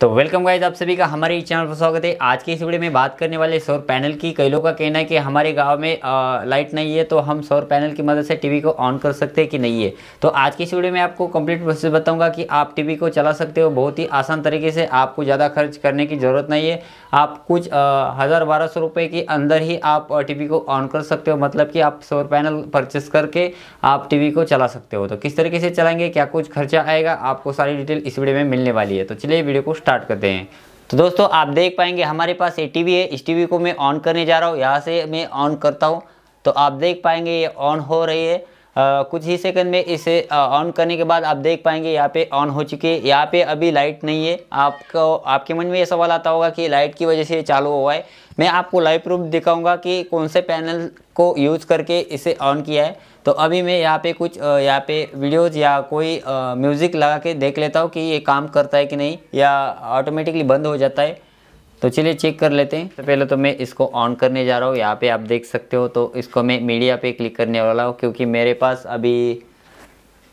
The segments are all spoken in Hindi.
तो वेलकम गाइज आप सभी का हमारे चैनल पर स्वागत है आज के इस वीडियो में बात करने वाले सौर पैनल की कई लोगों का कहना है कि हमारे गांव में आ, लाइट नहीं है तो हम सौर पैनल की मदद से टीवी को ऑन कर सकते हैं कि नहीं है तो आज की इस वीडियो में आपको कंप्लीट प्रोसेस बताऊंगा कि आप टीवी को चला सकते हो बहुत ही आसान तरीके से आपको ज़्यादा खर्च करने की ज़रूरत नहीं है आप कुछ हज़ार बारह सौ रुपये के अंदर ही आप टी को ऑन कर सकते हो मतलब कि आप सौर पैनल परचेस करके आप टी को चला सकते हो तो किस तरीके से चलाएँगे क्या कुछ खर्चा आएगा आपको सारी डिटेल इस वीडियो में मिलने वाली है तो चलिए वीडियो को स्टार्ट करते हैं तो दोस्तों आप देख पाएंगे हमारे पास ए टी है इस टी को मैं ऑन करने जा रहा हूँ यहाँ से मैं ऑन करता हूँ तो आप देख पाएंगे ये ऑन हो रही है आ, कुछ ही सेकंड में इसे ऑन करने के बाद आप देख पाएंगे यहाँ पे ऑन हो चुकी है यहाँ पे अभी लाइट नहीं है आपको आपके मन में ये सवाल आता होगा कि लाइट की वजह से चालू हुआ है मैं आपको लाइव प्रूफ दिखाऊंगा कि कौन से पैनल को यूज़ करके इसे ऑन किया है तो अभी मैं यहाँ पे कुछ यहाँ पे वीडियोज़ या कोई म्यूज़िक लगा के देख लेता हूँ कि ये काम करता है कि नहीं या ऑटोमेटिकली बंद हो जाता है तो चलिए चेक कर लेते हैं तो पहले तो मैं इसको ऑन करने जा रहा हूँ यहाँ पे आप देख सकते हो तो इसको मैं मीडिया पे क्लिक करने वाला हूँ क्योंकि मेरे पास अभी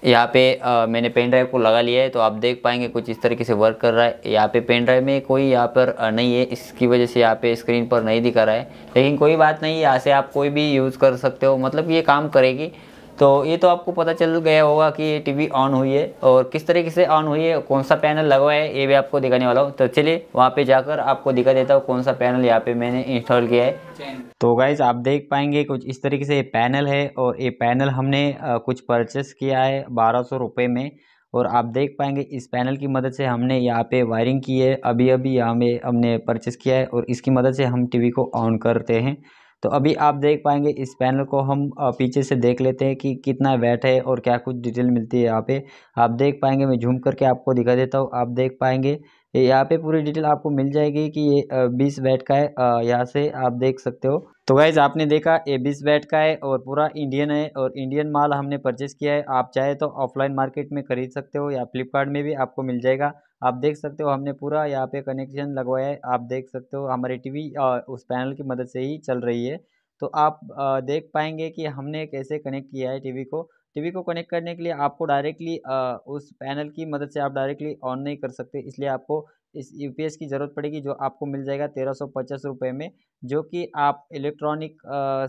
यहाँ पे आ, मैंने पेन ड्राइव को लगा लिया है तो आप देख पाएंगे कुछ इस तरीके से वर्क कर रहा है यहाँ पे पेन ड्राइव में कोई यहाँ पर नहीं है इसकी वजह से यहाँ पे स्क्रीन पर नहीं दिखा रहा है लेकिन कोई बात नहीं यहाँ से आप कोई भी यूज़ कर सकते हो मतलब ये काम करेगी तो ये तो आपको पता चल गया होगा कि ये टीवी ऑन हुई है और किस तरीके से ऑन हुई है कौन सा पैनल लगा हुआ है ये भी आपको दिखाने वाला हूँ तो चलिए वहाँ पे जाकर आपको दिखा देता हूँ कौन सा पैनल यहाँ पे मैंने इंस्टॉल किया है तो गाइज आप देख पाएंगे कुछ इस तरीके से ये पैनल है और ये पैनल हमने कुछ परचेस किया है बारह सौ में और आप देख पाएंगे इस पैनल की मदद से हमने यहाँ पे वायरिंग की है अभी अभी यहाँ पे हमने परचेस किया है और इसकी मदद से हम टी को ऑन करते हैं तो अभी आप देख पाएंगे इस पैनल को हम पीछे से देख लेते हैं कि कितना वेट है और क्या कुछ डिटेल मिलती है यहाँ पे आप देख पाएंगे मैं झूम करके आपको दिखा देता हूँ आप देख पाएंगे यहाँ पे पूरी डिटेल आपको मिल जाएगी कि ये बीस वेट का है यहाँ से आप देख सकते हो तो गाइज़ आपने देखा ए बीस बैट का है और पूरा इंडियन है और इंडियन माल हमने परचेस किया है आप चाहे तो ऑफलाइन मार्केट में खरीद सकते हो या फ्लिपकार्ट में भी आपको मिल जाएगा आप देख सकते हो हमने पूरा यहाँ पे कनेक्शन लगवाया है आप देख सकते हो हमारी टीवी उस पैनल की मदद से ही चल रही है तो आप देख पाएंगे कि हमने कैसे कनेक्ट किया है टीवी को टीवी को कनेक्ट करने के लिए आपको डायरेक्टली उस पैनल की मदद से आप डायरेक्टली ऑन नहीं कर सकते इसलिए आपको इस यू की ज़रूरत पड़ेगी जो आपको मिल जाएगा तेरह सौ पचास रुपये में जो कि आप इलेक्ट्रॉनिक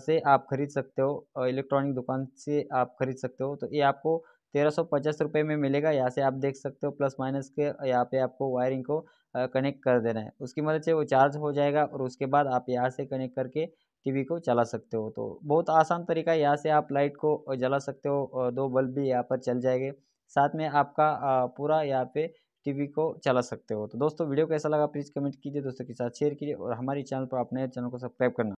से आप खरीद सकते हो इलेक्ट्रॉनिक दुकान से आप खरीद सकते हो तो ये आपको तेरह सौ पचास रुपये में मिलेगा यहाँ से आप देख सकते हो प्लस माइनस के यहाँ पे आपको वायरिंग को कनेक्ट कर देना है उसकी मदद से वो चार्ज हो जाएगा और उसके बाद आप यहाँ से कनेक्ट करके टीवी को चला सकते हो तो बहुत आसान तरीका यहाँ से आप लाइट को जला सकते हो दो बल्ब भी यहाँ पर चल जाएंगे साथ में आपका पूरा यहाँ पे टीवी को चला सकते हो तो दोस्तों वीडियो कैसा लगा प्लीज़ कमेंट कीजिए दोस्तों के साथ शेयर कीजिए और हमारे चैनल पर आप नए चैनल तो को सब्सक्राइब करना